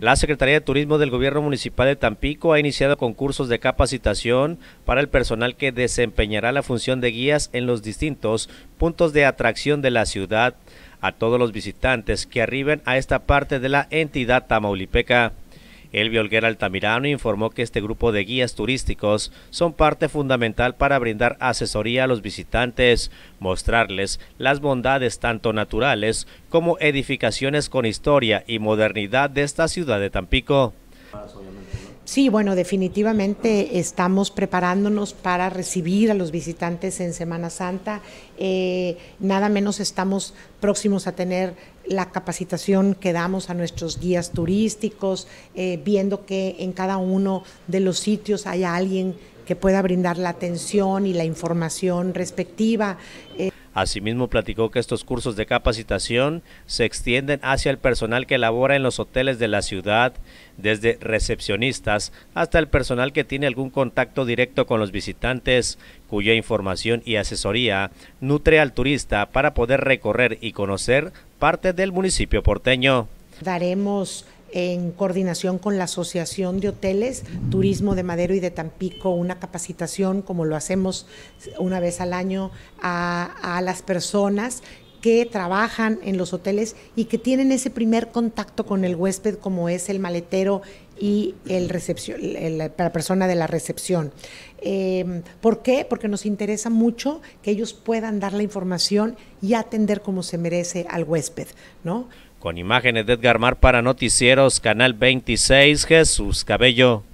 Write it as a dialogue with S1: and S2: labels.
S1: La Secretaría de Turismo del Gobierno Municipal de Tampico ha iniciado concursos de capacitación para el personal que desempeñará la función de guías en los distintos puntos de atracción de la ciudad a todos los visitantes que arriben a esta parte de la entidad tamaulipeca. El Olguera Altamirano informó que este grupo de guías turísticos son parte fundamental para brindar asesoría a los visitantes, mostrarles las bondades tanto naturales como edificaciones con historia y modernidad de esta ciudad de Tampico.
S2: Sí, bueno, definitivamente estamos preparándonos para recibir a los visitantes en Semana Santa. Eh, nada menos estamos próximos a tener la capacitación que damos a nuestros guías turísticos, eh, viendo que en cada uno de los sitios haya alguien que pueda brindar la atención y la información respectiva. Eh,
S1: Asimismo, platicó que estos cursos de capacitación se extienden hacia el personal que labora en los hoteles de la ciudad, desde recepcionistas hasta el personal que tiene algún contacto directo con los visitantes, cuya información y asesoría nutre al turista para poder recorrer y conocer parte del municipio porteño.
S2: Daremos en coordinación con la Asociación de Hoteles, Turismo de Madero y de Tampico, una capacitación, como lo hacemos una vez al año, a, las personas que trabajan en los hoteles y que tienen ese primer contacto con el huésped como es el maletero y la persona de la recepción. Em, ¿Por qué? Porque nos interesa mucho que ellos puedan dar la información y atender como se merece al huésped, ¿no?
S1: Con imágenes de Edgar Mar para Noticieros, Canal 26, Jesús Cabello.